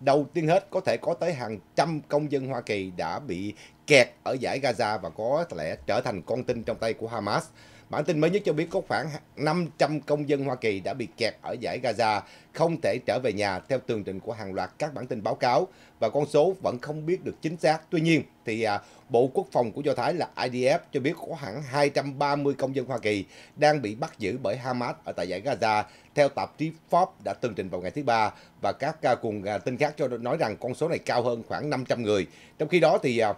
Đầu tiên hết có thể có tới hàng trăm công dân Hoa Kỳ đã bị kẹt ở giải Gaza và có lẽ trở thành con tin trong tay của Hamas. Bản tin mới nhất cho biết có khoảng 500 công dân Hoa Kỳ đã bị kẹt ở giải Gaza, không thể trở về nhà theo tường trình của hàng loạt các bản tin báo cáo và con số vẫn không biết được chính xác. Tuy nhiên, thì à, Bộ Quốc phòng của Do Thái là IDF cho biết có khoảng 230 công dân Hoa Kỳ đang bị bắt giữ bởi Hamas ở tại giải Gaza theo tạp chí Forbes đã tường trình vào ngày thứ Ba và các à, cùng à, tin khác cho nói rằng con số này cao hơn khoảng 500 người. Trong khi đó thì à,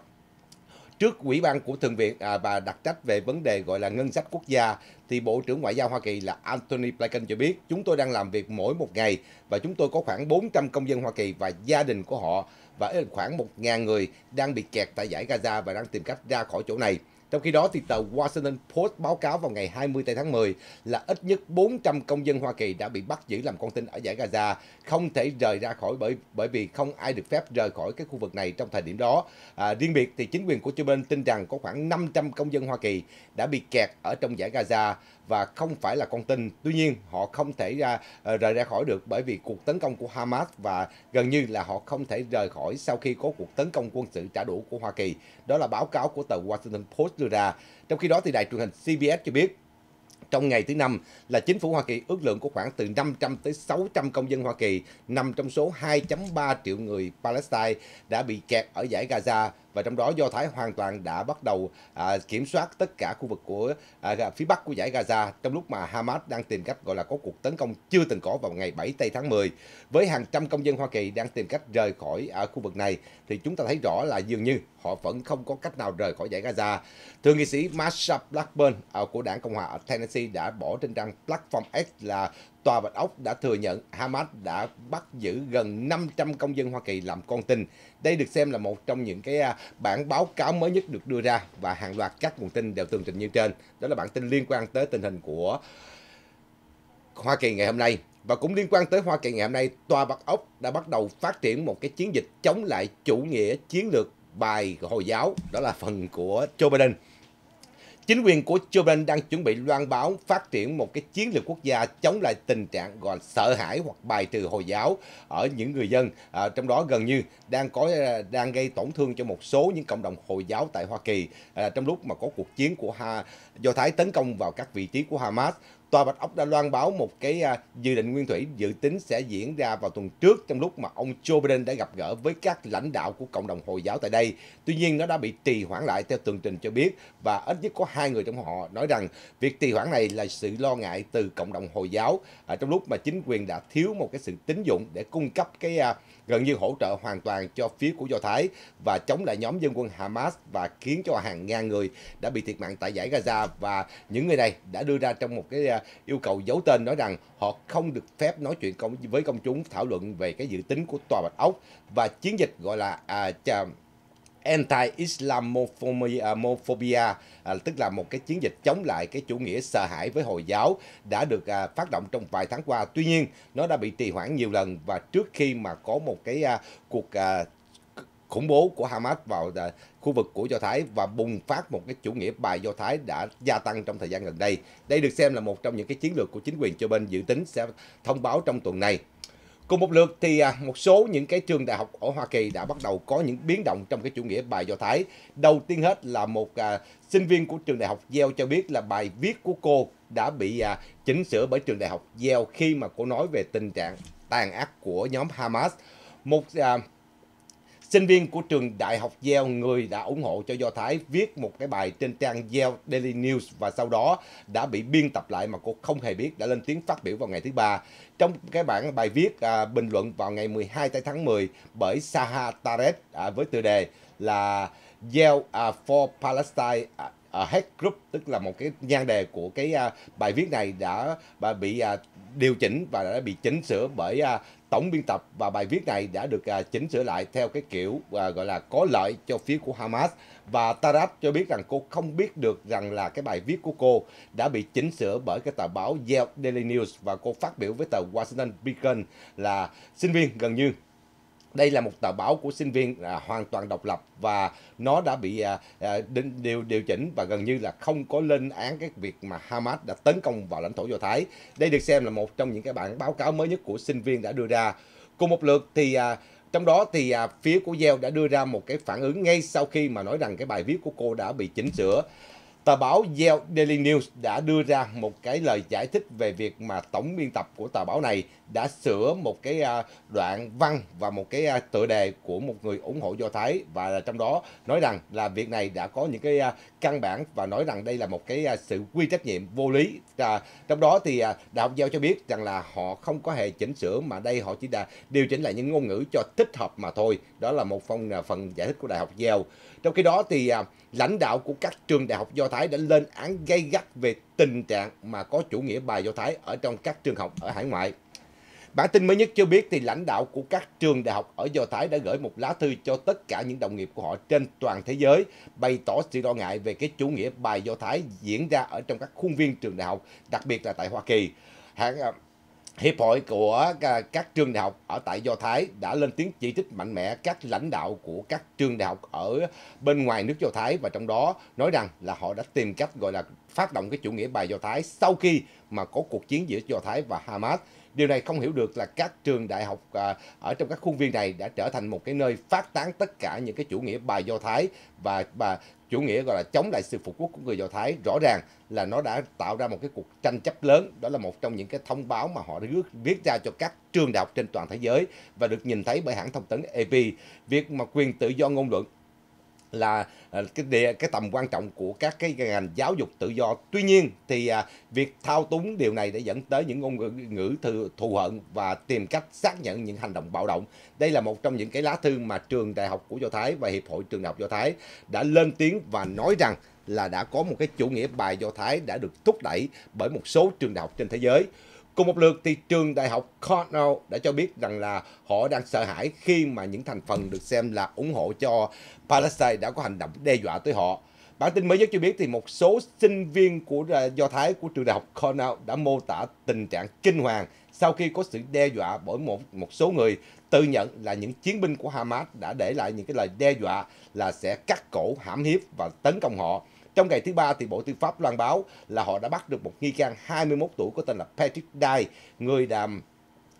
trước ủy ban của thượng viện à, và đặc trách về vấn đề gọi là ngân sách quốc gia thì Bộ trưởng Ngoại giao Hoa Kỳ là Anthony Blinken cho biết chúng tôi đang làm việc mỗi một ngày và chúng tôi có khoảng 400 công dân Hoa Kỳ và gia đình của họ và khoảng 1.000 người đang bị kẹt tại giải Gaza và đang tìm cách ra khỏi chỗ này. Trong khi đó, thì tờ Washington Post báo cáo vào ngày 20 tháng 10 là ít nhất 400 công dân Hoa Kỳ đã bị bắt giữ làm con tin ở giải Gaza, không thể rời ra khỏi bởi bởi vì không ai được phép rời khỏi cái khu vực này trong thời điểm đó. À, riêng biệt thì chính quyền của Joe Biden tin rằng có khoảng 500 công dân Hoa Kỳ đã bị kẹt ở trong giải Gaza và không phải là con tin. Tuy nhiên, họ không thể ra ờ, rời ra khỏi được bởi vì cuộc tấn công của Hamas và gần như là họ không thể rời khỏi sau khi có cuộc tấn công quân sự trả đũa của Hoa Kỳ. Đó là báo cáo của tờ Washington Post đưa ra. Trong khi đó thì đài truyền hình CBS cho biết trong ngày thứ năm là chính phủ Hoa Kỳ ước lượng của khoảng từ 500 tới 600 công dân Hoa Kỳ nằm trong số 2.3 triệu người Palestine đã bị kẹt ở giải Gaza và trong đó Do Thái hoàn toàn đã bắt đầu à, kiểm soát tất cả khu vực của à, phía bắc của giải Gaza trong lúc mà Hamas đang tìm cách gọi là có cuộc tấn công chưa từng có vào ngày 7 tây tháng 10 với hàng trăm công dân Hoa Kỳ đang tìm cách rời khỏi ở à, khu vực này thì chúng ta thấy rõ là dường như họ vẫn không có cách nào rời khỏi giải Gaza. Thượng nghị sĩ Marsha Blackburn à, của đảng Cộng hòa ở Tennessee đã bỏ trên trang platform X là Tòa Bạch Ốc đã thừa nhận Hamas đã bắt giữ gần 500 công dân Hoa Kỳ làm con tin. Đây được xem là một trong những cái à, bản báo cáo mới nhất được đưa ra và hàng loạt các nguồn tin đều tường trình như trên. Đó là bản tin liên quan tới tình hình của Hoa Kỳ ngày hôm nay. Và cũng liên quan tới Hoa Kỳ ngày hôm nay, Tòa Bạch Ốc đã bắt đầu phát triển một cái chiến dịch chống lại chủ nghĩa chiến lược bài Hồi giáo. Đó là phần của Joe Biden. Chính quyền của Joe Biden đang chuẩn bị loan báo phát triển một cái chiến lược quốc gia chống lại tình trạng gọi sợ hãi hoặc bài trừ Hồi giáo ở những người dân, à, trong đó gần như đang có à, đang gây tổn thương cho một số những cộng đồng Hồi giáo tại Hoa Kỳ à, trong lúc mà có cuộc chiến của Ha Do Thái tấn công vào các vị trí của Hamas Tòa Bạch Ốc đã loan báo một cái à, dự định nguyên thủy dự tính sẽ diễn ra vào tuần trước trong lúc mà ông Joe Biden đã gặp gỡ với các lãnh đạo của cộng đồng Hồi giáo tại đây. Tuy nhiên nó đã bị trì hoãn lại theo tường trình cho biết và ít nhất có hai người trong họ nói rằng việc trì hoãn này là sự lo ngại từ cộng đồng Hồi giáo à, trong lúc mà chính quyền đã thiếu một cái sự tín dụng để cung cấp cái à, gần như hỗ trợ hoàn toàn cho phía của Do Thái và chống lại nhóm dân quân Hamas và khiến cho hàng ngàn người đã bị thiệt mạng tại giải Gaza và những người này đã đưa ra trong một cái à, yêu cầu giấu tên nói rằng họ không được phép nói chuyện công với công chúng thảo luận về cái dự tính của tòa Bạch Ốc và chiến dịch gọi là à, anti-Islamophobia, à, à, tức là một cái chiến dịch chống lại cái chủ nghĩa sợ hãi với Hồi giáo đã được à, phát động trong vài tháng qua. Tuy nhiên, nó đã bị trì hoãn nhiều lần và trước khi mà có một cái cuộc khủng bố của Hamas vào khu vực của Do Thái và bùng phát một cái chủ nghĩa bài Do Thái đã gia tăng trong thời gian gần đây. Đây được xem là một trong những cái chiến lược của chính quyền Joe Biden dự tính sẽ thông báo trong tuần này. Cùng một lượt thì à, một số những cái trường đại học ở Hoa Kỳ đã bắt đầu có những biến động trong cái chủ nghĩa bài Do Thái. Đầu tiên hết là một à, sinh viên của trường đại học Yale cho biết là bài viết của cô đã bị à, chỉnh sửa bởi trường đại học Yale khi mà cô nói về tình trạng tàn ác của nhóm Hamas. Một à, Sinh viên của trường Đại học Yale, người đã ủng hộ cho Do Thái, viết một cái bài trên trang Yale Daily News và sau đó đã bị biên tập lại mà cô không hề biết, đã lên tiếng phát biểu vào ngày thứ ba. Trong cái bản bài viết à, bình luận vào ngày 12 tháng 10 bởi Saha Tarek à, với tựa đề là Yale à, for Palestine à, à, Head Group, tức là một cái nhan đề của cái à, bài viết này đã à, bị à, điều chỉnh và đã bị chỉnh sửa bởi à, tổng biên tập và bài viết này đã được à, chỉnh sửa lại theo cái kiểu à, gọi là có lợi cho phía của Hamas và Tarat cho biết rằng cô không biết được rằng là cái bài viết của cô đã bị chỉnh sửa bởi cái tờ báo Yale Daily News và cô phát biểu với tờ Washington Beacon là sinh viên gần như đây là một tờ báo của sinh viên à, hoàn toàn độc lập và nó đã bị à, à điều điều chỉnh và gần như là không có lên án cái việc mà Hamas đã tấn công vào lãnh thổ Do Thái. Đây được xem là một trong những cái bản báo cáo mới nhất của sinh viên đã đưa ra. Cùng một lượt thì à, trong đó thì à, phía của Yale đã đưa ra một cái phản ứng ngay sau khi mà nói rằng cái bài viết của cô đã bị chỉnh sửa. Tờ báo Yale Daily News đã đưa ra một cái lời giải thích về việc mà tổng biên tập của tờ báo này đã sửa một cái à, đoạn văn và một cái à, tựa đề của một người ủng hộ Do Thái và trong đó nói rằng là việc này đã có những cái à, căn bản và nói rằng đây là một cái à, sự quy trách nhiệm vô lý. À, trong đó thì à, Đại học Giao cho biết rằng là họ không có hề chỉnh sửa mà đây họ chỉ là điều chỉnh lại những ngôn ngữ cho thích hợp mà thôi. Đó là một phần à, phần giải thích của Đại học Giao. Trong khi đó thì à, lãnh đạo của các trường đại học Do Thái đã lên án gay gắt về tình trạng mà có chủ nghĩa bài Do Thái ở trong các trường học ở hải ngoại. Bản tin mới nhất cho biết thì lãnh đạo của các trường đại học ở Do Thái đã gửi một lá thư cho tất cả những đồng nghiệp của họ trên toàn thế giới bày tỏ sự lo ngại về cái chủ nghĩa bài Do Thái diễn ra ở trong các khuôn viên trường đại học, đặc biệt là tại Hoa Kỳ. Hãng ờ, Hiệp hội của ờ, các trường đại học ở tại Do Thái đã lên tiếng chỉ trích mạnh mẽ các lãnh đạo của các trường đại học ở bên ngoài nước Do Thái và trong đó nói rằng là họ đã tìm cách gọi là phát động cái chủ nghĩa bài Do Thái sau khi mà có cuộc chiến giữa Do Thái và Hamas Điều này không hiểu được là các trường đại học à, ở trong các khuôn viên này đã trở thành một cái nơi phát tán tất cả những cái chủ nghĩa bài Do Thái và và chủ nghĩa gọi là chống lại sự phục quốc của người Do Thái rõ ràng là nó đã tạo ra một cái cuộc tranh chấp lớn đó là một trong những cái thông báo mà họ đã viết ra cho các trường đại học trên toàn thế giới và được nhìn thấy bởi hãng thông tấn AP việc mà quyền tự do ngôn luận là ờ, cái địa, cái tầm quan trọng của các cái ngành giáo dục tự do. Tuy nhiên thì à, việc thao túng điều này đã dẫn tới những ngôn ngữ, thù, thù hận và tìm cách xác nhận những hành động bạo động. Đây là một trong những cái lá thư mà trường đại học của Do Thái và Hiệp hội trường đại học Do Thái đã lên tiếng và nói rằng là đã có một cái chủ nghĩa bài Do Thái đã được thúc đẩy bởi một số trường đại học trên thế giới. Cùng một lượt thì trường đại học Cornell đã cho biết rằng là họ đang sợ hãi khi mà những thành phần được xem là ủng hộ cho Palestine đã có hành động đe dọa tới họ. Bản tin mới nhất cho biết thì một số sinh viên của à, Do Thái của trường đại học Cornell đã mô tả tình trạng kinh hoàng sau khi có sự đe dọa bởi một một số người tự nhận là những chiến binh của Hamas đã để lại những cái lời đe dọa là sẽ cắt cổ, hãm hiếp và tấn công họ. Trong ngày thứ ba thì Bộ Tư pháp loan báo là họ đã bắt được một nghi can 21 tuổi có tên là Patrick Dye, người đã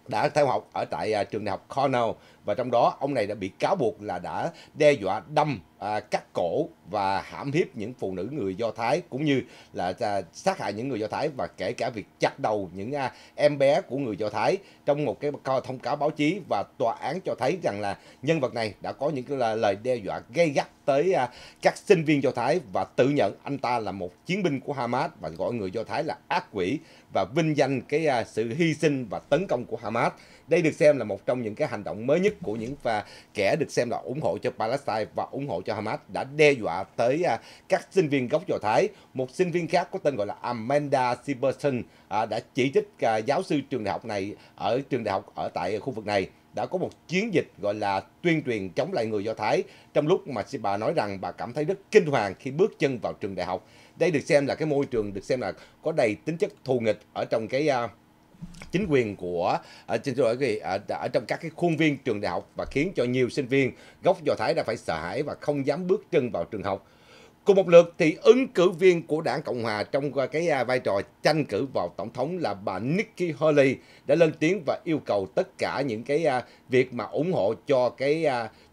đã theo học ở tại à, trường đại học Cornell và trong đó ông này đã bị cáo buộc là đã đe dọa đâm à, cắt cổ và hãm hiếp những phụ nữ người Do Thái cũng như là à, sát hại những người Do Thái và kể cả việc chặt đầu những à, em bé của người Do Thái trong một cái thông cáo báo chí và tòa án cho thấy rằng là nhân vật này đã có những cái là lời đe dọa gây gắt tới à, các sinh viên Do Thái và tự nhận anh ta là một chiến binh của Hamas và gọi người Do Thái là ác quỷ và vinh danh cái à, sự hy sinh và tấn công của Hamas. Đây được xem là một trong những cái hành động mới nhất của những và kẻ được xem là ủng hộ cho Palestine và ủng hộ cho Hamas đã đe dọa tới à, các sinh viên gốc Do Thái. Một sinh viên khác có tên gọi là Amanda Siberson à, đã chỉ trích à, giáo sư trường đại học này ở trường đại học ở tại khu vực này đã có một chiến dịch gọi là tuyên truyền chống lại người Do Thái trong lúc mà bà nói rằng bà cảm thấy rất kinh hoàng khi bước chân vào trường đại học. Đây được xem là cái môi trường được xem là có đầy tính chất thù nghịch ở trong cái uh, chính quyền của ở trên tôi cái ở, à, ở trong các cái khuôn viên trường đại học và khiến cho nhiều sinh viên gốc do thái đã phải sợ hãi và không dám bước chân vào trường học cùng một lượt thì ứng cử viên của đảng cộng hòa trong à, cái à, vai trò tranh cử vào tổng thống là bà nikki haley đã lên tiếng và yêu cầu tất cả những cái việc mà ủng hộ cho cái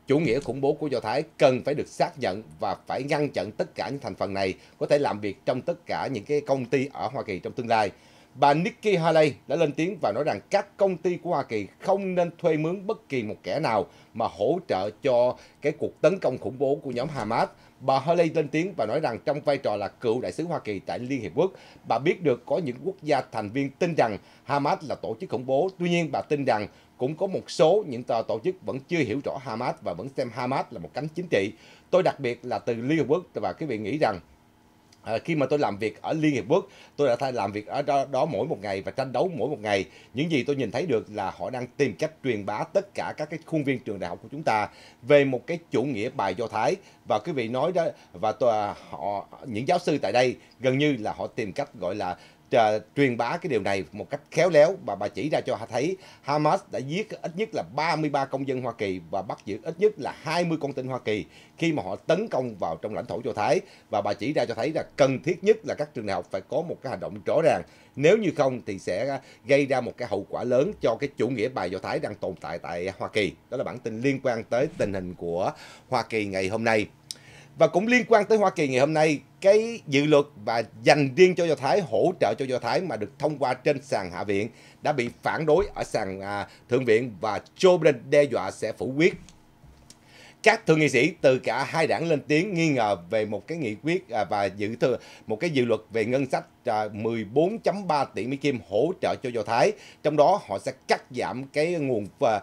chủ nghĩa khủng bố của Do Thái cần phải được xác nhận và phải ngăn chặn tất cả những thành phần này có thể làm việc trong tất cả những cái công ty ở Hoa Kỳ trong tương lai. Bà Nikki Haley đã lên tiếng và nói rằng các công ty của Hoa Kỳ không nên thuê mướn bất kỳ một kẻ nào mà hỗ trợ cho cái cuộc tấn công khủng bố của nhóm Hamas. Bà Haley lên tiếng và nói rằng trong vai trò là cựu đại sứ Hoa Kỳ tại Liên Hiệp Quốc, bà biết được có những quốc gia thành viên tin rằng Hamas là tổ chức khủng bố. Tuy nhiên, bà tin rằng cũng có một số những tờ tổ chức vẫn chưa hiểu rõ Hamas và vẫn xem Hamas là một cánh chính trị. Tôi đặc biệt là từ Liên Hiệp Quốc và quý vị nghĩ rằng À, khi mà tôi làm việc ở Liên Hiệp Quốc, tôi đã thay làm việc ở đó, đó mỗi một ngày và tranh đấu mỗi một ngày. Những gì tôi nhìn thấy được là họ đang tìm cách truyền bá tất cả các cái khuôn viên trường đại học của chúng ta về một cái chủ nghĩa bài do thái và quý vị nói đó và tôi, họ những giáo sư tại đây gần như là họ tìm cách gọi là uh, truyền bá cái điều này một cách khéo léo và bà chỉ ra cho thấy Hamas đã giết ít nhất là 33 công dân Hoa Kỳ và bắt giữ ít nhất là 20 con tin Hoa Kỳ khi mà họ tấn công vào trong lãnh thổ Do Thái và bà chỉ ra cho thấy là cần thiết nhất là các trường đại học phải có một cái hành động rõ ràng nếu như không thì sẽ gây ra một cái hậu quả lớn cho cái chủ nghĩa bài Do Thái đang tồn tại tại Hoa Kỳ. Đó là bản tin liên quan tới tình hình của Hoa Kỳ ngày hôm nay. Và cũng liên quan tới Hoa Kỳ ngày hôm nay, cái dự luật và dành riêng cho Do Thái, hỗ trợ cho Do Thái mà được thông qua trên sàn Hạ viện đã bị phản đối ở sàn à, Thượng viện và Joe Biden đe dọa sẽ phủ quyết. Các thượng nghị sĩ từ cả hai đảng lên tiếng nghi ngờ về một cái nghị quyết à, và dự thư một cái dự luật về ngân sách à, 14.3 tỷ Mỹ Kim hỗ trợ cho Do Thái. Trong đó họ sẽ cắt giảm cái nguồn... À,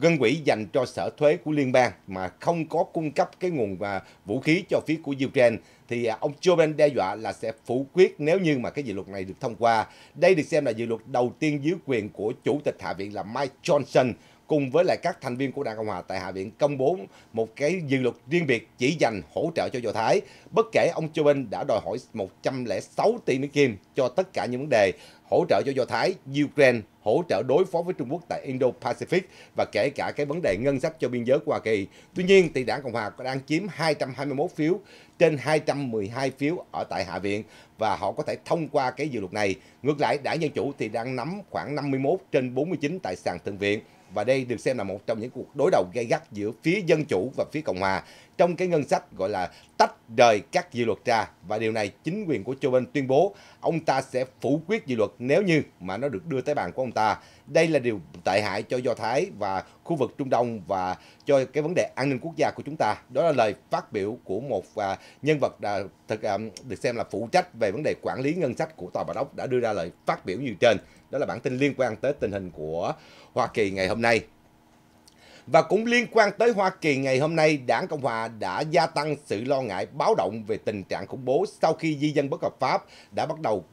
ngân quỹ dành cho sở thuế của liên bang mà không có cung cấp cái nguồn và vũ khí cho phía của Ukraine thì à, ông Joe Biden đe dọa là sẽ phủ quyết nếu như mà cái dự luật này được thông qua. Đây được xem là dự luật đầu tiên dưới quyền của chủ tịch Hạ viện là Mike Johnson cùng với lại các thành viên của Đảng Cộng hòa tại Hạ viện công bố một cái dự luật riêng biệt chỉ dành hỗ trợ cho Do Thái. Bất kể ông Joe Biden đã đòi hỏi 106 tỷ Mỹ Kim cho tất cả những vấn đề hỗ trợ cho Do Thái, Ukraine, hỗ trợ đối phó với Trung Quốc tại Indo-Pacific và kể cả cái vấn đề ngân sách cho biên giới của Hoa Kỳ. Tuy nhiên thì đảng Cộng Hòa đang chiếm 221 phiếu trên 212 phiếu ở tại Hạ viện và họ có thể thông qua cái dự luật này. Ngược lại, đảng Dân Chủ thì đang nắm khoảng 51 trên 49 tại sàn thượng viện và đây được xem là một trong những cuộc đối đầu gay gắt giữa phía Dân Chủ và phía Cộng Hòa trong cái ngân sách gọi là tách rời các dự luật ra và điều này chính quyền của Joe Biden tuyên bố ông ta sẽ phủ quyết dự luật nếu như mà nó được đưa tới bàn của ông ta. Đây là điều tệ hại cho Do Thái và khu vực Trung Đông và cho cái vấn đề an ninh quốc gia của chúng ta. Đó là lời phát biểu của một à, nhân vật thực à, được xem là phụ trách về vấn đề quản lý ngân sách của Tòa Bà Đốc đã đưa ra lời phát biểu như trên. Đó là bản tin liên quan tới tình hình của Hoa Kỳ ngày hôm nay. Và cũng liên quan tới Hoa Kỳ ngày hôm nay, đảng Cộng Hòa đã gia tăng sự lo ngại báo động về tình trạng khủng bố sau khi di dân bất hợp pháp đã bắt đầu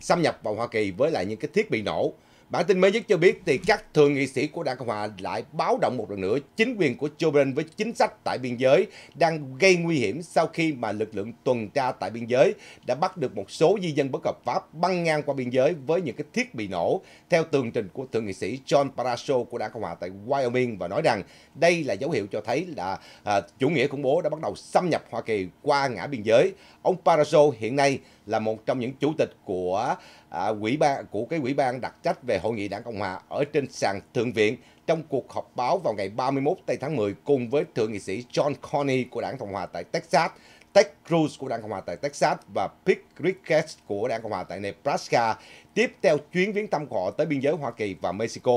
xâm nhập vào Hoa Kỳ với lại những cái thiết bị nổ. Bản tin mới nhất cho biết thì các thượng nghị sĩ của Đảng Cộng Hòa lại báo động một lần nữa chính quyền của Joe Biden với chính sách tại biên giới đang gây nguy hiểm sau khi mà lực lượng tuần tra tại biên giới đã bắt được một số di dân bất hợp pháp băng ngang qua biên giới với những cái thiết bị nổ theo tường trình của thượng nghị sĩ John Paraso của Đảng Cộng Hòa tại Wyoming và nói rằng đây là dấu hiệu cho thấy là à, chủ nghĩa khủng bố đã bắt đầu xâm nhập Hoa Kỳ qua ngã biên giới. Ông Paraso hiện nay là một trong những chủ tịch của à, quỹ ban của cái quỹ ban đặc trách về hội nghị đảng cộng hòa ở trên sàn thượng viện trong cuộc họp báo vào ngày 31 tây tháng 10 cùng với thượng nghị sĩ John Carney của đảng cộng hòa tại Texas Ted Cruz của Đảng Cộng hòa tại Texas và Pete Ricketts của Đảng Cộng hòa tại Nebraska tiếp theo chuyến viếng thăm họ tới biên giới Hoa Kỳ và Mexico.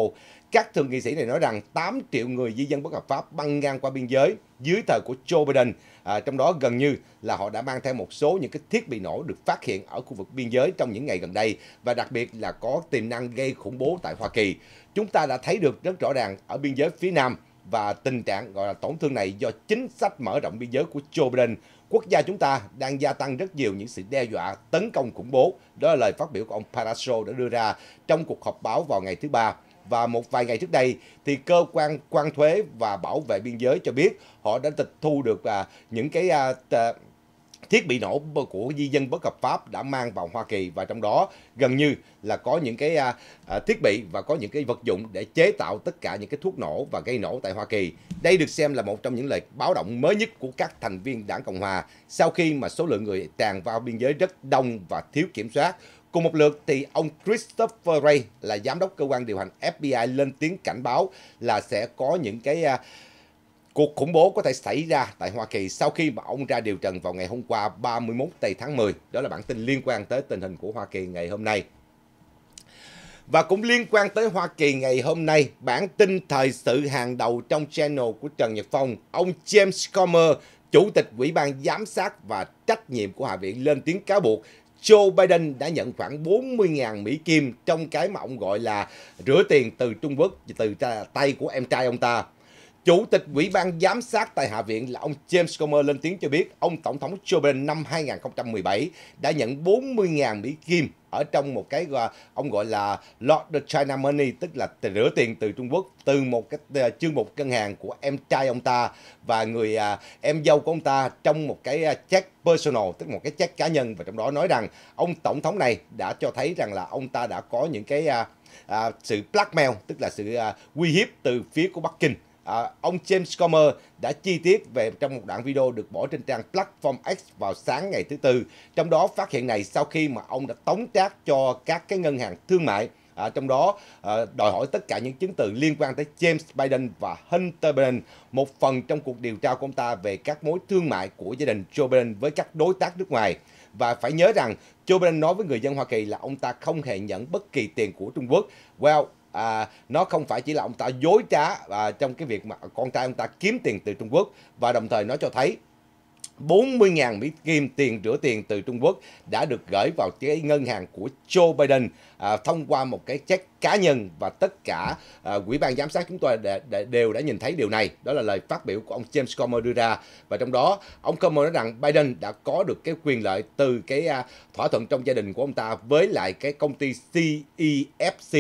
Các thượng nghị sĩ này nói rằng 8 triệu người di dân bất hợp pháp băng ngang qua biên giới dưới thời của Joe Biden, à, trong đó gần như là họ đã mang theo một số những cái thiết bị nổ được phát hiện ở khu vực biên giới trong những ngày gần đây và đặc biệt là có tiềm năng gây khủng bố tại Hoa Kỳ. Chúng ta đã thấy được rất rõ ràng ở biên giới phía Nam và tình trạng gọi là tổn thương này do chính sách mở rộng biên giới của Joe Biden quốc gia chúng ta đang gia tăng rất nhiều những sự đe dọa tấn công khủng bố. Đó là lời phát biểu của ông Paraso đã đưa ra trong cuộc họp báo vào ngày thứ Ba. Và một vài ngày trước đây thì cơ quan quan thuế và bảo vệ biên giới cho biết họ đã tịch thu được à, những cái à, thiết bị nổ của di dân bất hợp pháp đã mang vào Hoa Kỳ và trong đó gần như là có những cái à, à, thiết bị và có những cái vật dụng để chế tạo tất cả những cái thuốc nổ và gây nổ tại Hoa Kỳ. Đây được xem là một trong những lời báo động mới nhất của các thành viên đảng Cộng Hòa sau khi mà số lượng người tràn vào biên giới rất đông và thiếu kiểm soát. Cùng một lượt thì ông Christopher Ray là giám đốc cơ quan điều hành FBI lên tiếng cảnh báo là sẽ có những cái à, Cuộc khủng bố có thể xảy ra tại Hoa Kỳ sau khi mà ông ra điều trần vào ngày hôm qua 31 tây tháng 10. Đó là bản tin liên quan tới tình hình của Hoa Kỳ ngày hôm nay. Và cũng liên quan tới Hoa Kỳ ngày hôm nay, bản tin thời sự hàng đầu trong channel của Trần Nhật Phong, ông James Comer, Chủ tịch Ủy ban Giám sát và Trách nhiệm của Hạ viện lên tiếng cáo buộc Joe Biden đã nhận khoảng 40.000 Mỹ Kim trong cái mà ông gọi là rửa tiền từ Trung Quốc từ tay của em trai ông ta. Chủ tịch Ủy ban Giám sát tại Hạ viện là ông James Comer lên tiếng cho biết ông Tổng thống Joe Biden năm 2017 đã nhận 40.000 Mỹ Kim ở trong một cái ông gọi là Lord the China Money tức là rửa tiền từ Trung Quốc từ một cái ờ, chương mục ngân hàng của em trai ông ta và người à, em dâu của ông ta trong một cái à, check personal tức một cái check cá nhân và trong đó nói rằng ông tổng thống này đã cho thấy rằng là ông ta đã có những cái à, à sự blackmail tức là sự à, uy hiếp từ phía của Bắc Kinh à, ông James Comer đã chi tiết về trong một đoạn video được bỏ trên trang Platform X vào sáng ngày thứ Tư. Trong đó phát hiện này sau khi mà ông đã tống trác cho các cái ngân hàng thương mại À, trong đó à, đòi hỏi tất cả những chứng từ liên quan tới James Biden và Hunter Biden, một phần trong cuộc điều tra của ông ta về các mối thương mại của gia đình Joe Biden với các đối tác nước ngoài. Và phải nhớ rằng Joe Biden nói với người dân Hoa Kỳ là ông ta không hề nhận bất kỳ tiền của Trung Quốc. Well, à, nó không phải chỉ là ông ta dối trá à, trong cái việc mà con trai ông ta kiếm tiền từ Trung Quốc và đồng thời nó cho thấy 40.000 Mỹ Kim tiền rửa tiền từ Trung Quốc đã được gửi vào cái ngân hàng của Joe Biden à, thông qua một cái check cá nhân và tất cả à, quỹ ban giám sát chúng tôi đã, đã, đều đã nhìn thấy điều này đó là lời phát biểu của ông James Comer đưa ra và trong đó ông Comer nói rằng Biden đã có được cái quyền lợi từ cái à, thỏa thuận trong gia đình của ông ta với lại cái công ty CEFC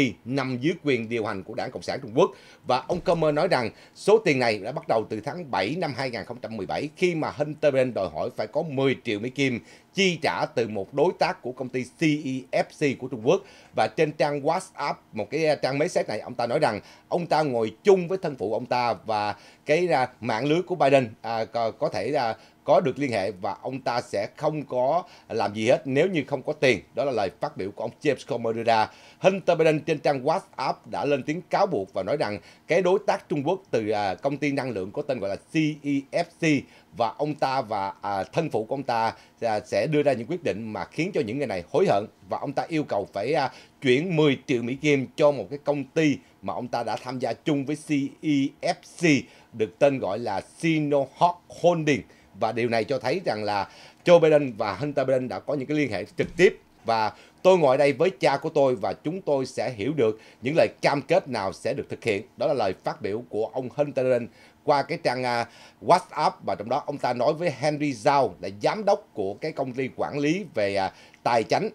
e nằm dưới quyền điều hành của đảng Cộng sản Trung Quốc và ông Comer nói rằng số tiền này đã bắt đầu từ tháng 7 năm 2017 khi mà Hunter Biden đòi hỏi phải có 10 triệu Mỹ Kim chi trả từ một đối tác của công ty CEFC e của Trung Quốc và trên trang WhatsApp một cái à, trang máy xét này ông ta nói rằng ông ta ngồi chung với thân phụ ông ta và cái à, mạng lưới của Biden à, có thể à, có được liên hệ và ông ta sẽ không có làm gì hết nếu như không có tiền. Đó là lời phát biểu của ông James Comer đưa ra. Hunter Biden trên trang WhatsApp đã lên tiếng cáo buộc và nói rằng cái đối tác Trung Quốc từ à, công ty năng lượng có tên gọi là CEFC e và ông ta và à, thân phụ của ông ta à, sẽ đưa ra những quyết định mà khiến cho những người này hối hận và ông ta yêu cầu phải chuyển 10 triệu Mỹ Kim cho một cái công ty mà ông ta đã tham gia chung với CEFC e được tên gọi là Sinohawk Holding và điều này cho thấy rằng là Joe Biden và Hunter Biden đã có những cái liên hệ trực tiếp và tôi ngồi đây với cha của tôi và chúng tôi sẽ hiểu được những lời cam kết nào sẽ được thực hiện. Đó là lời phát biểu của ông Hunter Biden qua cái trang uh, WhatsApp và trong đó ông ta nói với Henry Zhao là giám đốc của cái công ty quản lý về uh, tài chính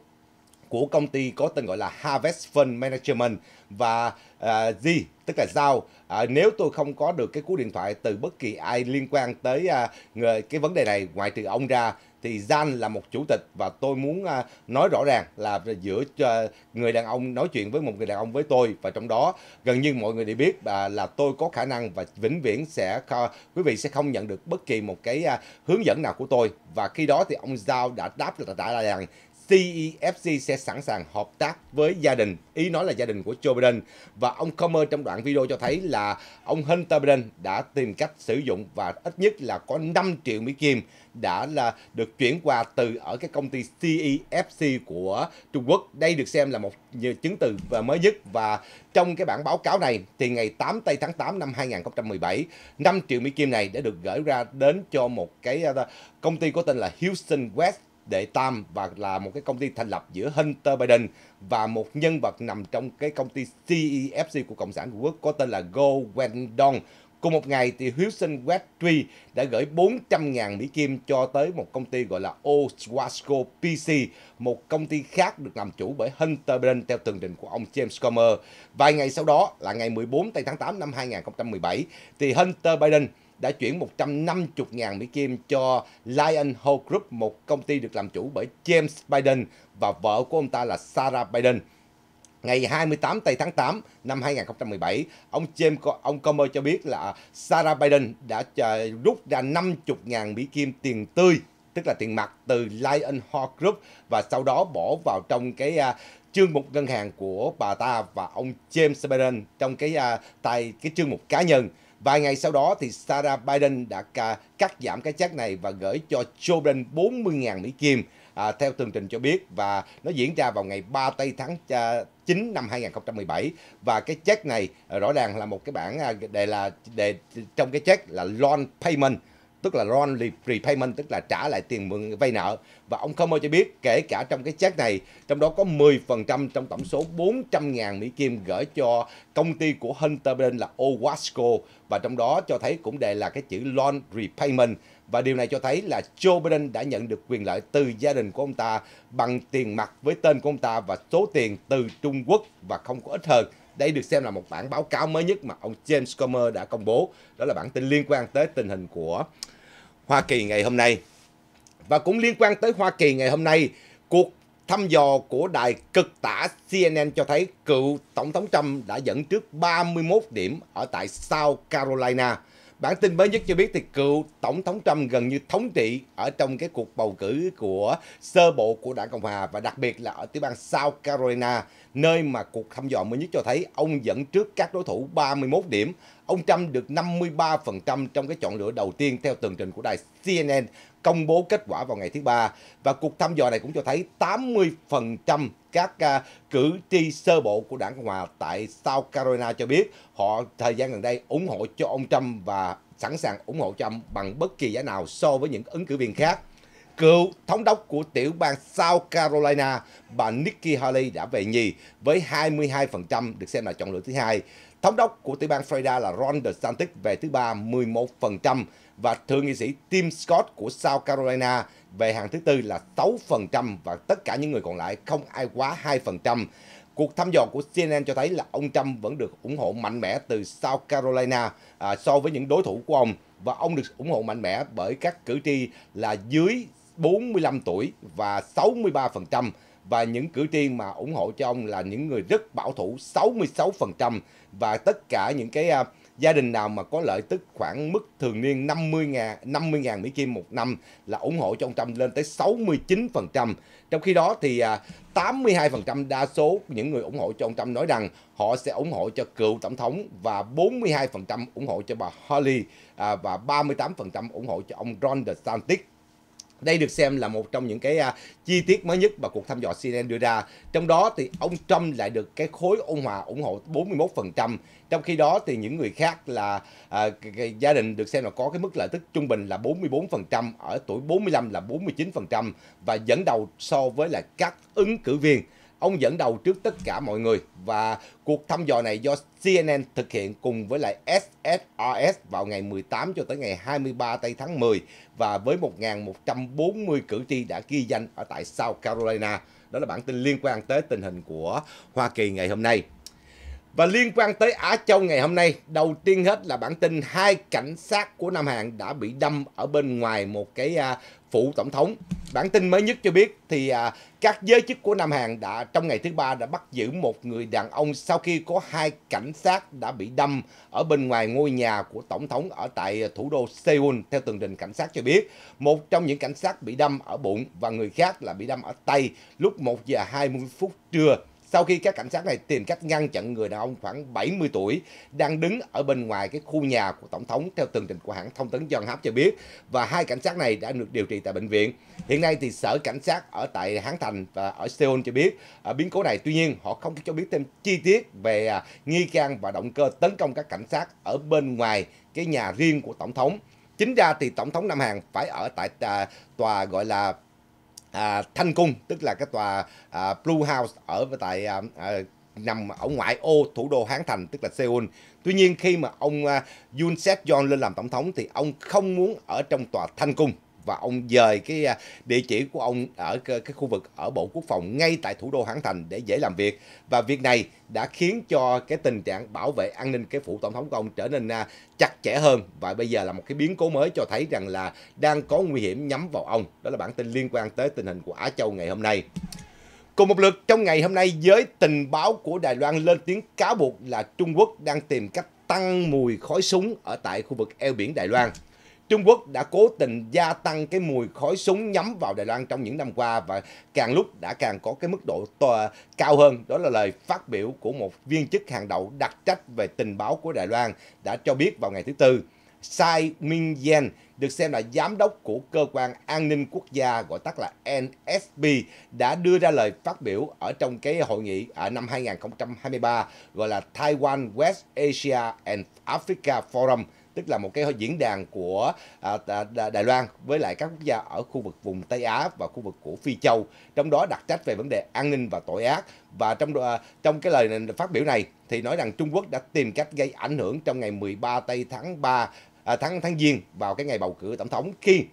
của công ty có tên gọi là Harvest Fund Management và uh, à, Z tức là giao uh, à, nếu tôi không có được cái cú điện thoại từ bất kỳ ai liên quan tới uh, người, cái vấn đề này ngoài trừ ông ra thì Gian là một chủ tịch và tôi muốn uh, nói rõ ràng là giữa uh, người đàn ông nói chuyện với một người đàn ông với tôi và trong đó gần như mọi người đều biết uh, là tôi có khả năng và vĩnh viễn sẽ uh, quý vị sẽ không nhận được bất kỳ một cái uh, hướng dẫn nào của tôi và khi đó thì ông Giao đã đáp là trả lời rằng CEFC e sẽ sẵn sàng hợp tác với gia đình, ý nói là gia đình của Joe Biden. Và ông Comer trong đoạn video cho thấy là ông Hunter Biden đã tìm cách sử dụng và ít nhất là có 5 triệu Mỹ Kim đã là được chuyển qua từ ở cái công ty CEFC e của Trung Quốc. Đây được xem là một chứng từ và mới nhất và trong cái bản báo cáo này thì ngày 8 tây tháng 8 năm 2017, 5 triệu Mỹ Kim này đã được gửi ra đến cho một cái ờ, công ty có tên là Houston West đệ tam và là một cái công ty thành lập giữa Hunter Biden và một nhân vật nằm trong cái công ty CEFC e của Cộng sản Trung Quốc có tên là Go Wendong. Cùng một ngày thì Houston Westry đã gửi 400.000 Mỹ Kim cho tới một công ty gọi là Oswasco PC, một công ty khác được làm chủ bởi Hunter Biden theo tường trình của ông James Comer. Vài ngày sau đó là ngày 14 tây tháng 8 năm 2017 thì Hunter Biden đã chuyển 150.000 Mỹ Kim cho Lionheart Group, một công ty được làm chủ bởi James Biden và vợ của ông ta là Sarah Biden. Ngày 28 tây tháng 8 năm 2017, ông James ông Comer cho biết là Sarah Biden đã rút ra 50.000 Mỹ Kim tiền tươi tức là tiền mặt từ Lionheart Group và sau đó bỏ vào trong cái à, chương mục ngân hàng của bà ta và ông James Biden trong cái à, tài cái chương mục cá nhân. Vài ngày sau đó thì Sarah Biden đã cắt giảm cái check này và gửi cho Joe Biden 40.000 Mỹ Kim à, theo tường trình cho biết và nó diễn ra vào ngày 3 tây tháng 9 à, năm 2017 và cái check này rõ ràng là một cái bản à, đề là đề trong cái check là loan payment tức là loan repayment tức là trả lại tiền mượn vay nợ và ông không Comer cho biết kể cả trong cái chat này trong đó có 10% trong tổng số 400.000 Mỹ Kim gửi cho công ty của Hunter Biden là Owasco và trong đó cho thấy cũng đề là cái chữ loan repayment và điều này cho thấy là Joe Biden đã nhận được quyền lợi từ gia đình của ông ta bằng tiền mặt với tên của ông ta và số tiền từ Trung Quốc và không có ít hơn đây được xem là một bản báo cáo mới nhất mà ông James Comer đã công bố. Đó là bản tin liên quan tới tình hình của Hoa Kỳ ngày hôm nay. Và cũng liên quan tới Hoa Kỳ ngày hôm nay, cuộc thăm dò của đài cực tả CNN cho thấy cựu Tổng thống Trump đã dẫn trước 31 điểm ở tại South Carolina. Bản tin mới nhất cho biết thì cựu Tổng thống Trump gần như thống trị ở trong cái cuộc bầu cử của sơ bộ của đảng Cộng Hòa và đặc biệt là ở tiểu bang South Carolina, nơi mà cuộc thăm dò mới nhất cho thấy ông dẫn trước các đối thủ 31 điểm Ông Trump được 53% trong cái chọn lựa đầu tiên theo tường trình của đài CNN công bố kết quả vào ngày thứ ba và cuộc thăm dò này cũng cho thấy 80% các uh, cử tri sơ bộ của đảng Cộng hòa tại South Carolina cho biết họ thời gian gần đây ủng hộ cho ông Trump và sẵn sàng ủng hộ cho ông bằng bất kỳ giá nào so với những ứng cử viên khác. Cựu thống đốc của tiểu bang South Carolina, bà Nikki Haley đã về nhì với 22% được xem là chọn lựa thứ hai. Thống đốc của tiểu bang Florida là Ron DeSantis về thứ ba 11% và thượng nghị sĩ Tim Scott của South Carolina về hàng thứ tư là 6% và tất cả những người còn lại không ai quá 2%. Cuộc thăm dò của CNN cho thấy là ông Trump vẫn được ủng hộ mạnh mẽ từ South Carolina à, so với những đối thủ của ông và ông được ủng hộ mạnh mẽ bởi các cử tri là dưới 45 tuổi và 63% và những cử tri mà ủng hộ cho ông là những người rất bảo thủ 66% và tất cả những cái uh, gia đình nào mà có lợi tức khoảng mức thường niên 50 ngàn 50 ngàn Mỹ Kim một năm là ủng hộ cho ông Trump lên tới 69%. Trong khi đó thì à, 82% đa số những người ủng hộ cho ông Trump nói rằng họ sẽ ủng hộ cho cựu tổng thống và 42% ủng hộ cho bà holly à, và 38% ủng hộ cho ông Ron DeSantis đây được xem là một trong những cái uh, chi tiết mới nhất mà cuộc thăm dò CNN đưa ra. Trong đó thì ông Trump lại được cái khối ôn hòa ủng hộ 41%, trong khi đó thì những người khác là uh, gia đình được xem là có cái mức lợi tức trung bình là 44%, ở tuổi 45 là 49% và dẫn đầu so với là các ứng cử viên Ông dẫn đầu trước tất cả mọi người và cuộc thăm dò này do CNN thực hiện cùng với lại SSRS vào ngày 18 cho tới ngày 23 tây tháng 10 và với 1.140 cử tri đã ghi danh ở tại South Carolina. Đó là bản tin liên quan tới tình hình của Hoa Kỳ ngày hôm nay. Và liên quan tới Á Châu ngày hôm nay, đầu tiên hết là bản tin hai cảnh sát của Nam Hàn đã bị đâm ở bên ngoài một cái à, phủ tổng thống Bản tin mới nhất cho biết thì à, các giới chức của Nam Hàn đã trong ngày thứ ba đã bắt giữ một người đàn ông sau khi có hai cảnh sát đã bị đâm ở bên ngoài ngôi nhà của tổng thống ở tại thủ đô Seoul theo tường trình cảnh sát cho biết. Một trong những cảnh sát bị đâm ở bụng và người khác là bị đâm ở tay lúc 1 giờ 20 phút trưa sau khi các cảnh sát này tìm cách ngăn chặn người đàn ông khoảng 70 tuổi đang đứng ở bên ngoài cái khu nhà của Tổng thống theo tường trình của hãng thông tấn John Hap cho biết và hai cảnh sát này đã được điều trị tại bệnh viện. Hiện nay thì sở cảnh sát ở tại Hán Thành và ở Seoul cho biết ở à, biến cố này tuy nhiên họ không cho biết thêm chi tiết về à, nghi can và động cơ tấn công các cảnh sát ở bên ngoài cái nhà riêng của Tổng thống. Chính ra thì Tổng thống Nam Hàn phải ở tại à, tòa gọi là à, Thanh Cung tức là cái tòa à, Blue House ở tại à, à, nằm ở ngoại ô thủ đô Hán Thành tức là Seoul. Tuy nhiên khi mà ông uh, Yoon Sek Yeol lên làm tổng thống thì ông không muốn ở trong tòa Thanh Cung và ông dời cái à, địa chỉ của ông ở cái khu vực ở Bộ Quốc phòng ngay tại thủ đô Hán Thành để dễ làm việc. Và việc này đã khiến cho cái tình trạng bảo vệ an ninh cái phủ tổng thống của ông trở nên à, chặt chẽ hơn và bây giờ là một cái biến cố mới cho thấy rằng là đang có nguy hiểm nhắm vào ông. Đó là bản tin liên quan tới tình hình của Á Châu ngày hôm nay. Cùng một lượt trong ngày hôm nay, giới tình báo của Đài Loan lên tiếng cáo buộc là Trung Quốc đang tìm cách tăng mùi khói súng ở tại khu vực eo biển Đài Loan. Trung Quốc đã cố tình gia tăng cái mùi khói súng nhắm vào Đài Loan trong những năm qua và càng lúc đã càng có cái mức độ to, cao hơn. Đó là lời phát biểu của một viên chức hàng đầu đặc trách về tình báo của Đài Loan đã cho biết vào ngày thứ Tư. Sai ming Yen được xem là giám đốc của cơ quan an ninh quốc gia gọi tắt là NSB đã đưa ra lời phát biểu ở trong cái hội nghị ở năm 2023 gọi là Taiwan West Asia and Africa Forum tức là một cái diễn đàn của à, Đài Loan với lại các quốc gia ở khu vực vùng Tây Á và khu vực của Phi Châu, trong đó đặc trách về vấn đề an ninh và tội ác. Và trong à, trong cái lời phát biểu này thì nói rằng Trung Quốc đã tìm cách gây ảnh hưởng trong ngày 13 tây tháng 3 à, tháng tháng Giêng vào cái ngày bầu cử tổng thống khi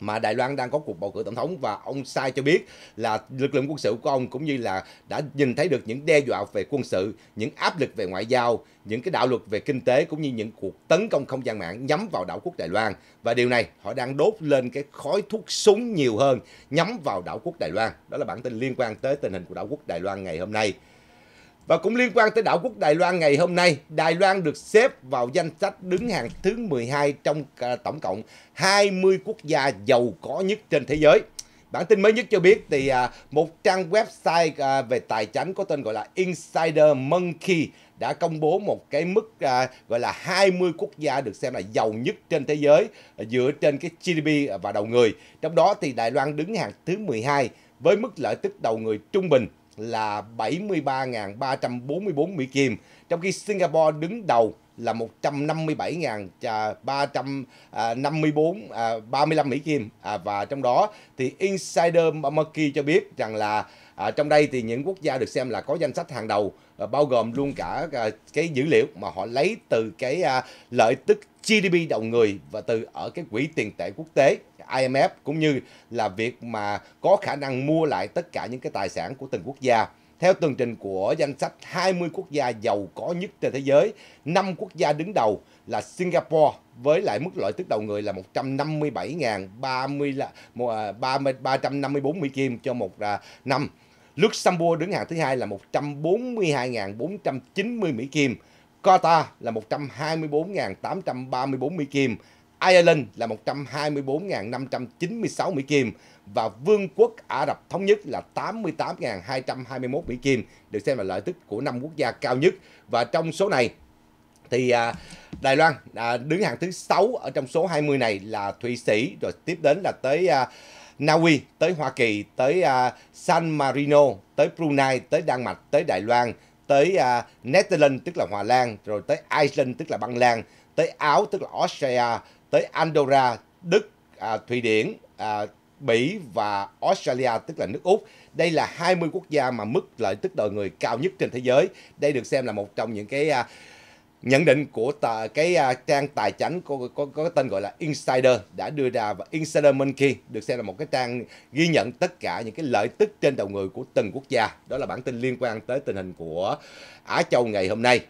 mà Đài Loan đang có cuộc bầu cử tổng thống và ông Sai cho biết là lực lượng quân sự của ông cũng như là đã nhìn thấy được những đe dọa về quân sự, những áp lực về ngoại giao, những cái đạo luật về kinh tế cũng như những cuộc tấn công không gian mạng nhắm vào đảo quốc Đài Loan và điều này họ đang đốt lên cái khói thuốc súng nhiều hơn nhắm vào đảo quốc Đài Loan. Đó là bản tin liên quan tới tình hình của đảo quốc Đài Loan ngày hôm nay. Và cũng liên quan tới đảo quốc Đài Loan ngày hôm nay, Đài Loan được xếp vào danh sách đứng hàng thứ 12 trong tổng cộng 20 quốc gia giàu có nhất trên thế giới. Bản tin mới nhất cho biết thì à, một trang website à, về tài chính có tên gọi là Insider Monkey đã công bố một cái mức à, gọi là 20 quốc gia được xem là giàu nhất trên thế giới dựa trên cái GDP và đầu người. Trong đó thì Đài Loan đứng hàng thứ 12 với mức lợi tức đầu người trung bình là 73.344 Mỹ Kim, trong khi Singapore đứng đầu là 157.354 à, à, Mỹ Kim à, và trong đó thì Insider Market cho biết rằng là trong đây thì những quốc gia được xem là có danh sách hàng đầu Ờ, bao gồm luôn cả à, cái dữ liệu mà họ lấy từ cái à, lợi tức GDP đầu người và từ ở cái quỹ tiền tệ quốc tế IMF cũng như là việc mà có khả năng mua lại tất cả những cái tài sản của từng quốc gia. Theo tường trình của danh sách 20 quốc gia giàu có nhất trên thế giới, 5 quốc gia đứng đầu là Singapore với lại mức lợi tức đầu người là 157.354 Mỹ à, Kim cho một năm Luxembourg đứng hàng thứ hai là 142.490 Mỹ Kim. Qatar là 124.834 Mỹ Kim. Ireland là 124.596 Mỹ Kim và Vương quốc Ả Rập Thống Nhất là 88.221 Mỹ Kim được xem là lợi tức của năm quốc gia cao nhất và trong số này thì à, Đài Loan à, đứng hàng thứ 6 ở trong số 20 này là Thụy Sĩ rồi tiếp đến là tới à, Na Uy, tới Hoa Kỳ, tới uh, San Marino, tới Brunei, tới Đan Mạch, tới Đài Loan, tới uh, Netherlands tức là Hòa Lan, rồi tới Iceland tức là Băng Lan, tới Áo tức là Australia, tới Andorra, Đức, uh, Thụy Điển, uh, Bỉ và Australia tức là nước Úc. Đây là 20 quốc gia mà mức lợi tức đời người cao nhất trên thế giới. Đây được xem là một trong những cái uh, nhận định của tờ, cái uh, trang tài chính có, có, có cái tên gọi là Insider đã đưa ra và Insider Monkey được xem là một cái trang ghi nhận tất cả những cái lợi tức trên đầu người của từng quốc gia. Đó là bản tin liên quan tới tình hình của Á Châu ngày hôm nay.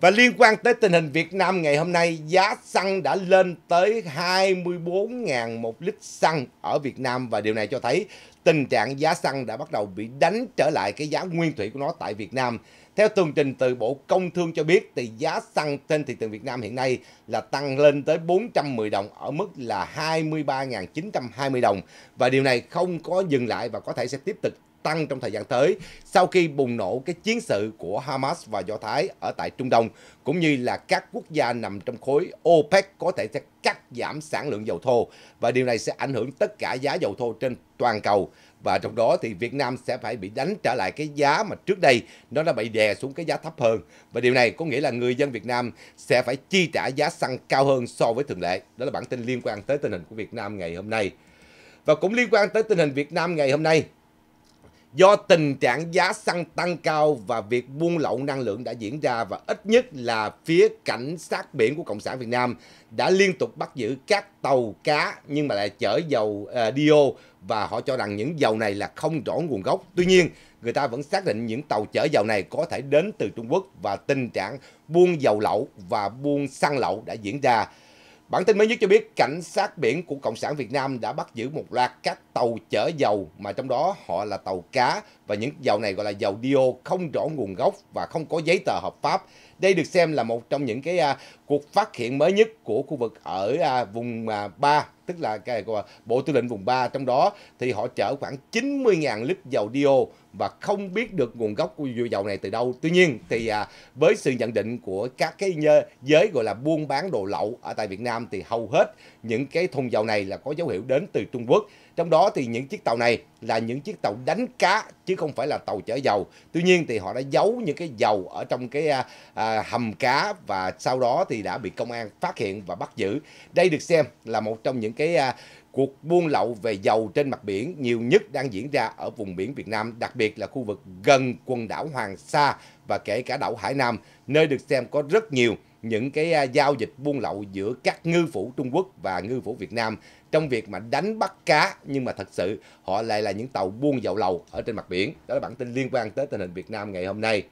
Và liên quan tới tình hình Việt Nam ngày hôm nay, giá xăng đã lên tới 24.000 một lít xăng ở Việt Nam và điều này cho thấy tình trạng giá xăng đã bắt đầu bị đánh trở lại cái giá nguyên thủy của nó tại Việt Nam. Theo tường trình từ Bộ Công Thương cho biết thì giá xăng trên thị trường Việt Nam hiện nay là tăng lên tới 410 đồng ở mức là 23.920 đồng và điều này không có dừng lại và có thể sẽ tiếp tục tăng trong thời gian tới sau khi bùng nổ cái chiến sự của Hamas và Do Thái ở tại Trung Đông, cũng như là các quốc gia nằm trong khối OPEC có thể sẽ cắt giảm sản lượng dầu thô và điều này sẽ ảnh hưởng tất cả giá dầu thô trên toàn cầu và trong đó thì Việt Nam sẽ phải bị đánh trả lại cái giá mà trước đây nó đã bị đè xuống cái giá thấp hơn và điều này có nghĩa là người dân Việt Nam sẽ phải chi trả giá xăng cao hơn so với thường lệ đó là bản tin liên quan tới tình hình của Việt Nam ngày hôm nay và cũng liên quan tới tình hình Việt Nam ngày hôm nay do tình trạng giá xăng tăng cao và việc buôn lậu năng lượng đã diễn ra và ít nhất là phía cảnh sát biển của Cộng sản Việt Nam đã liên tục bắt giữ các tàu cá nhưng mà lại chở dầu uh, ờ, dio và họ cho rằng những dầu này là không rõ nguồn gốc. Tuy nhiên, người ta vẫn xác định những tàu chở dầu này có thể đến từ Trung Quốc và tình trạng buôn dầu lậu và buôn xăng lậu đã diễn ra. Bản tin mới nhất cho biết cảnh sát biển của Cộng sản Việt Nam đã bắt giữ một loạt các tàu chở dầu mà trong đó họ là tàu cá và những dầu này gọi là dầu dio không rõ nguồn gốc và không có giấy tờ hợp pháp đây được xem là một trong những cái à, cuộc phát hiện mới nhất của khu vực ở à, vùng à, 3 tức là cái bộ tư lệnh vùng 3 trong đó thì họ chở khoảng 90.000 lít dầu dio và không biết được nguồn gốc của dầu này từ đâu. Tuy nhiên thì à, với sự nhận định của các cái nhơ, giới gọi là buôn bán đồ lậu ở tại Việt Nam thì hầu hết những cái thùng dầu này là có dấu hiệu đến từ Trung Quốc trong đó thì những chiếc tàu này là những chiếc tàu đánh cá chứ không phải là tàu chở dầu. Tuy nhiên thì họ đã giấu những cái dầu ở trong cái à, à, hầm cá và sau đó thì đã bị công an phát hiện và bắt giữ. Đây được xem là một trong những cái à, cuộc buôn lậu về dầu trên mặt biển nhiều nhất đang diễn ra ở vùng biển Việt Nam, đặc biệt là khu vực gần quần đảo Hoàng Sa và kể cả đảo Hải Nam, nơi được xem có rất nhiều những cái à, giao dịch buôn lậu giữa các ngư phủ Trung Quốc và ngư phủ Việt Nam trong việc mà đánh bắt cá nhưng mà thật sự họ lại là những tàu buôn dậu lầu ở trên mặt biển. Đó là bản tin liên quan tới tình hình Việt Nam ngày hôm nay.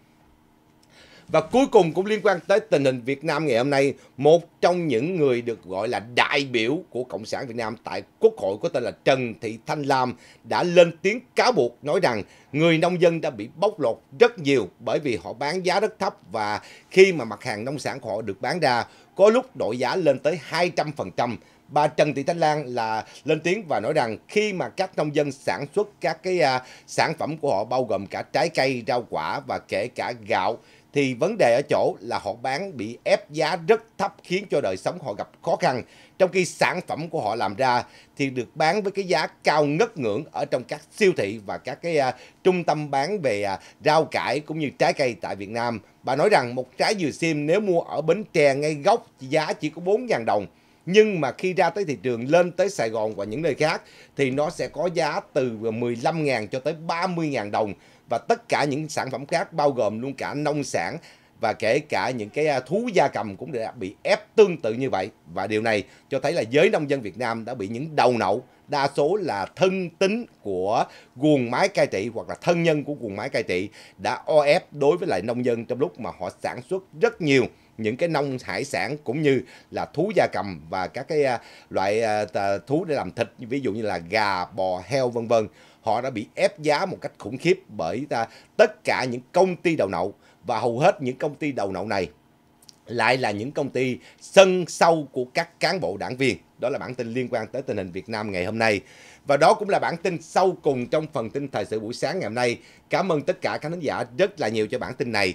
Và cuối cùng cũng liên quan tới tình hình Việt Nam ngày hôm nay, một trong những người được gọi là đại biểu của Cộng sản Việt Nam tại Quốc hội có tên là Trần Thị Thanh Lam đã lên tiếng cáo buộc nói rằng người nông dân đã bị bóc lột rất nhiều bởi vì họ bán giá rất thấp và khi mà mặt hàng nông sản của họ được bán ra có lúc đội giá lên tới 200% bà Trần Thị Thanh Lan là lên tiếng và nói rằng khi mà các nông dân sản xuất các cái à, sản phẩm của họ bao gồm cả trái cây, rau quả và kể cả gạo thì vấn đề ở chỗ là họ bán bị ép giá rất thấp khiến cho đời sống họ gặp khó khăn. Trong khi sản phẩm của họ làm ra thì được bán với cái giá cao ngất ngưỡng ở trong các siêu thị và các cái uh, trung tâm bán về uh, rau cải cũng như trái cây tại Việt Nam. Bà nói rằng một trái dừa sim nếu mua ở Bến Tre ngay gốc giá chỉ có 4.000 đồng nhưng mà khi ra tới thị trường lên tới Sài Gòn và những nơi khác thì nó sẽ có giá từ 15.000 cho tới 30.000 đồng và tất cả những sản phẩm khác bao gồm luôn cả nông sản và kể cả những cái à, thú gia cầm cũng đã bị ép tương tự như vậy và điều này cho thấy là giới nông dân Việt Nam đã bị những đầu nậu đa số là thân tính của guồng máy cai trị hoặc là thân nhân của guồng máy cai trị đã o ép đối với lại nông dân trong lúc mà họ sản xuất rất nhiều những cái nông hải sản cũng như là thú gia cầm và các cái à, loại à, thú để làm thịt ví dụ như là gà, bò, heo vân vân. Họ đã bị ép giá một cách khủng khiếp bởi à, tất cả những công ty đầu nậu và hầu hết những công ty đầu nậu này lại là những công ty sân sâu của các cán bộ đảng viên. Đó là bản tin liên quan tới tình hình Việt Nam ngày hôm nay. Và đó cũng là bản tin sâu cùng trong phần tin thời sự buổi sáng ngày hôm nay. Cảm ơn tất cả các khán giả rất là nhiều cho bản tin này.